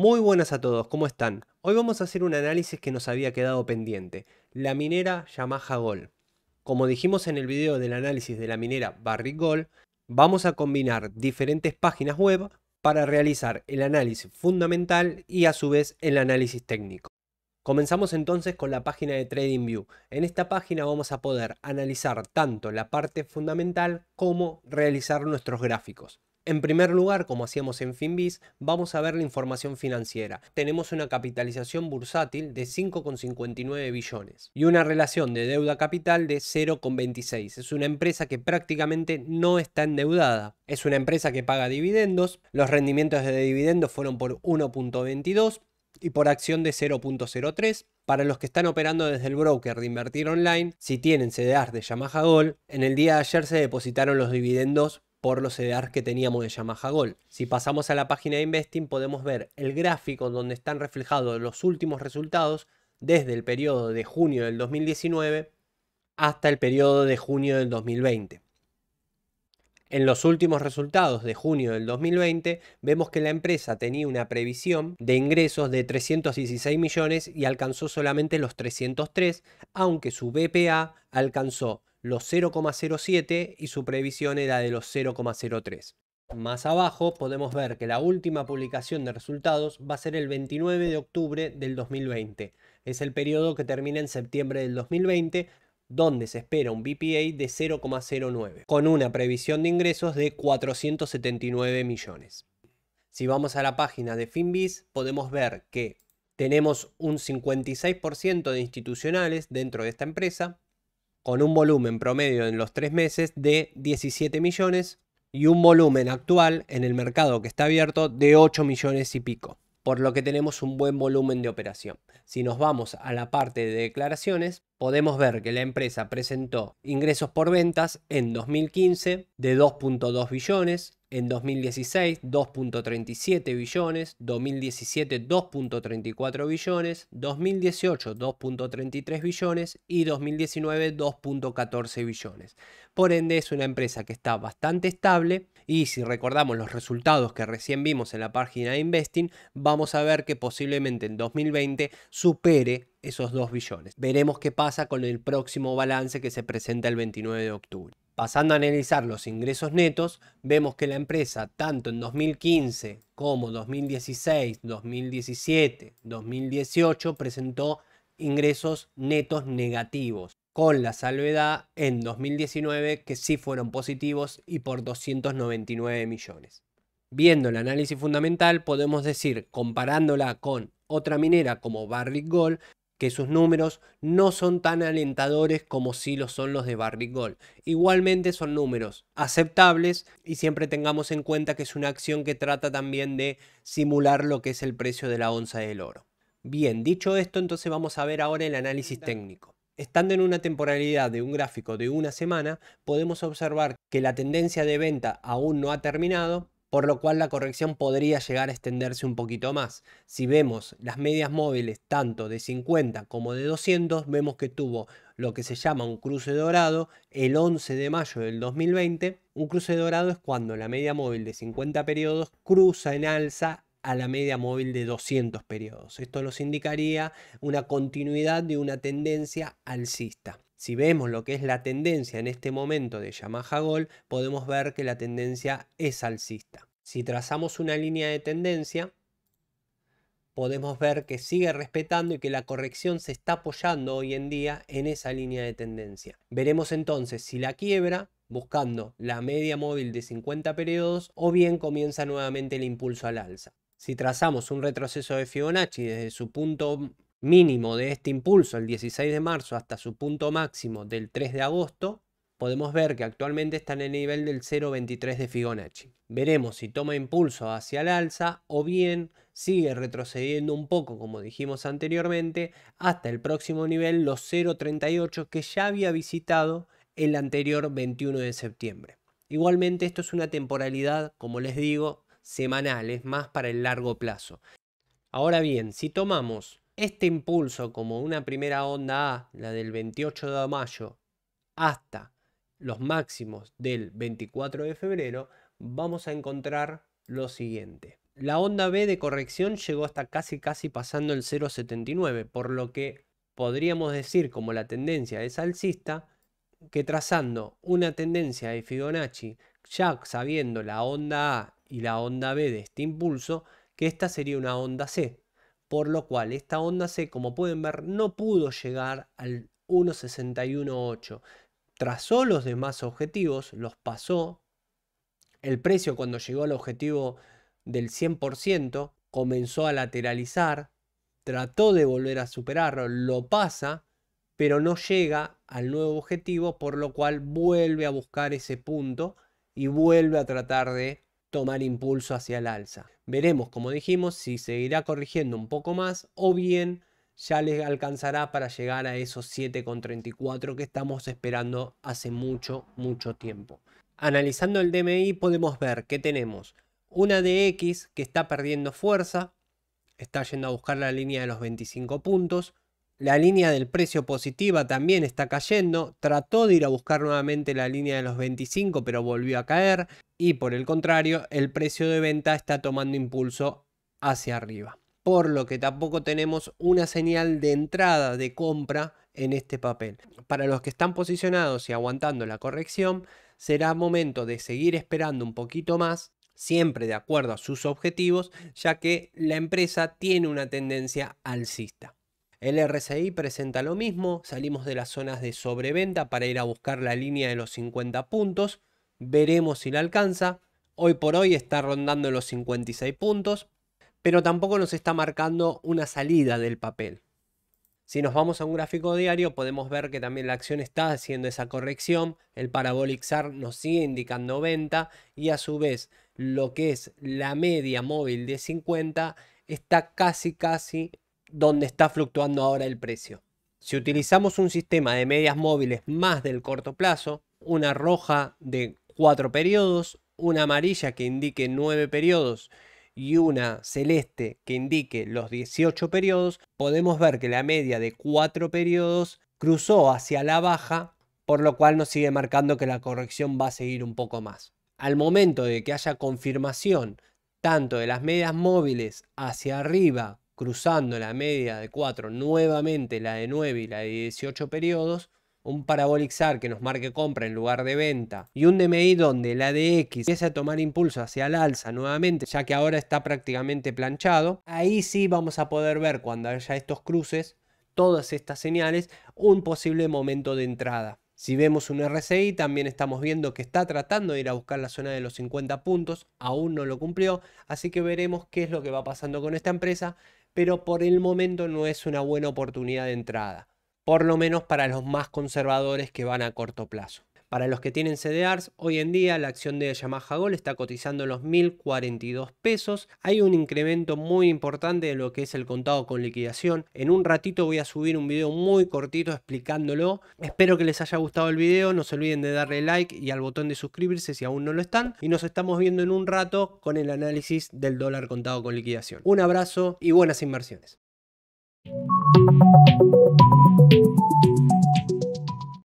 Muy buenas a todos, ¿cómo están? Hoy vamos a hacer un análisis que nos había quedado pendiente, la minera Yamaha Gold. Como dijimos en el video del análisis de la minera Barry Gold, vamos a combinar diferentes páginas web para realizar el análisis fundamental y a su vez el análisis técnico. Comenzamos entonces con la página de TradingView. En esta página vamos a poder analizar tanto la parte fundamental como realizar nuestros gráficos. En primer lugar, como hacíamos en Finbis, vamos a ver la información financiera. Tenemos una capitalización bursátil de 5,59 billones y una relación de deuda capital de 0,26. Es una empresa que prácticamente no está endeudada. Es una empresa que paga dividendos. Los rendimientos de dividendos fueron por 1.22 y por acción de 0.03. Para los que están operando desde el broker de invertir online, si tienen sede de Yamaha Gold, en el día de ayer se depositaron los dividendos por los EDAR que teníamos de Yamaha Gold. Si pasamos a la página de Investing podemos ver el gráfico donde están reflejados los últimos resultados desde el periodo de junio del 2019 hasta el periodo de junio del 2020. En los últimos resultados de junio del 2020 vemos que la empresa tenía una previsión de ingresos de 316 millones y alcanzó solamente los 303, aunque su BPA alcanzó los 0,07 y su previsión era de los 0,03. Más abajo podemos ver que la última publicación de resultados va a ser el 29 de octubre del 2020. Es el periodo que termina en septiembre del 2020, donde se espera un BPA de 0,09, con una previsión de ingresos de 479 millones. Si vamos a la página de Finbis, podemos ver que tenemos un 56% de institucionales dentro de esta empresa, con un volumen promedio en los tres meses de 17 millones y un volumen actual en el mercado que está abierto de 8 millones y pico, por lo que tenemos un buen volumen de operación. Si nos vamos a la parte de declaraciones, podemos ver que la empresa presentó ingresos por ventas en 2015 de 2.2 billones, en 2016, 2.37 billones. 2017, 2.34 billones. 2018, 2.33 billones. Y 2019, 2.14 billones. Por ende, es una empresa que está bastante estable. Y si recordamos los resultados que recién vimos en la página de Investing, vamos a ver que posiblemente en 2020 supere esos 2 billones. Veremos qué pasa con el próximo balance que se presenta el 29 de octubre. Pasando a analizar los ingresos netos, vemos que la empresa tanto en 2015 como 2016, 2017, 2018 presentó ingresos netos negativos, con la salvedad en 2019 que sí fueron positivos y por 299 millones. Viendo el análisis fundamental podemos decir, comparándola con otra minera como Barrick Gold, que sus números no son tan alentadores como si lo son los de Barrick Gold. Igualmente son números aceptables y siempre tengamos en cuenta que es una acción que trata también de simular lo que es el precio de la onza del oro. Bien, dicho esto, entonces vamos a ver ahora el análisis técnico. Estando en una temporalidad de un gráfico de una semana, podemos observar que la tendencia de venta aún no ha terminado, por lo cual la corrección podría llegar a extenderse un poquito más. Si vemos las medias móviles tanto de 50 como de 200, vemos que tuvo lo que se llama un cruce dorado el 11 de mayo del 2020. Un cruce dorado es cuando la media móvil de 50 periodos cruza en alza a la media móvil de 200 periodos. Esto nos indicaría una continuidad de una tendencia alcista. Si vemos lo que es la tendencia en este momento de Yamaha Gol, podemos ver que la tendencia es alcista. Si trazamos una línea de tendencia, podemos ver que sigue respetando y que la corrección se está apoyando hoy en día en esa línea de tendencia. Veremos entonces si la quiebra buscando la media móvil de 50 periodos o bien comienza nuevamente el impulso al alza. Si trazamos un retroceso de Fibonacci desde su punto mínimo de este impulso el 16 de marzo hasta su punto máximo del 3 de agosto, podemos ver que actualmente está en el nivel del 0.23 de Fibonacci. Veremos si toma impulso hacia el alza o bien sigue retrocediendo un poco, como dijimos anteriormente, hasta el próximo nivel, los 0.38 que ya había visitado el anterior 21 de septiembre. Igualmente esto es una temporalidad, como les digo, semanal, es más para el largo plazo. Ahora bien, si tomamos este impulso como una primera onda A, la del 28 de mayo, hasta los máximos del 24 de febrero, vamos a encontrar lo siguiente. La onda B de corrección llegó hasta casi casi pasando el 0,79, por lo que podríamos decir como la tendencia es alcista, que trazando una tendencia de Fibonacci, ya sabiendo la onda A y la onda B de este impulso, que esta sería una onda C, por lo cual esta onda C, como pueden ver, no pudo llegar al 1.618. Trazó los demás objetivos, los pasó. El precio cuando llegó al objetivo del 100% comenzó a lateralizar, trató de volver a superarlo, lo pasa, pero no llega al nuevo objetivo, por lo cual vuelve a buscar ese punto y vuelve a tratar de tomar impulso hacia el alza. Veremos, como dijimos, si seguirá corrigiendo un poco más o bien ya les alcanzará para llegar a esos 7,34 que estamos esperando hace mucho, mucho tiempo. Analizando el DMI podemos ver que tenemos una DX que está perdiendo fuerza, está yendo a buscar la línea de los 25 puntos, la línea del precio positiva también está cayendo, trató de ir a buscar nuevamente la línea de los 25 pero volvió a caer y por el contrario el precio de venta está tomando impulso hacia arriba. Por lo que tampoco tenemos una señal de entrada de compra en este papel. Para los que están posicionados y aguantando la corrección, será momento de seguir esperando un poquito más, siempre de acuerdo a sus objetivos, ya que la empresa tiene una tendencia alcista. El RSI presenta lo mismo, salimos de las zonas de sobreventa para ir a buscar la línea de los 50 puntos, veremos si la alcanza, hoy por hoy está rondando los 56 puntos, pero tampoco nos está marcando una salida del papel. Si nos vamos a un gráfico diario podemos ver que también la acción está haciendo esa corrección, el parabolic SAR nos sigue indicando venta y a su vez lo que es la media móvil de 50 está casi casi donde está fluctuando ahora el precio. Si utilizamos un sistema de medias móviles más del corto plazo, una roja de 4 periodos, una amarilla que indique 9 periodos y una celeste que indique los 18 periodos, podemos ver que la media de 4 periodos cruzó hacia la baja, por lo cual nos sigue marcando que la corrección va a seguir un poco más. Al momento de que haya confirmación tanto de las medias móviles hacia arriba cruzando la media de 4, nuevamente la de 9 y la de 18 periodos, un parabolic SAR que nos marque compra en lugar de venta y un DMI donde la de X empieza a tomar impulso hacia el alza nuevamente, ya que ahora está prácticamente planchado, ahí sí vamos a poder ver cuando haya estos cruces, todas estas señales, un posible momento de entrada. Si vemos un RSI, también estamos viendo que está tratando de ir a buscar la zona de los 50 puntos, aún no lo cumplió, así que veremos qué es lo que va pasando con esta empresa pero por el momento no es una buena oportunidad de entrada, por lo menos para los más conservadores que van a corto plazo. Para los que tienen CDRs, hoy en día la acción de Yamaha Gol está cotizando los 1042 pesos. Hay un incremento muy importante de lo que es el contado con liquidación. En un ratito voy a subir un video muy cortito explicándolo. Espero que les haya gustado el video. No se olviden de darle like y al botón de suscribirse si aún no lo están. Y nos estamos viendo en un rato con el análisis del dólar contado con liquidación. Un abrazo y buenas inversiones.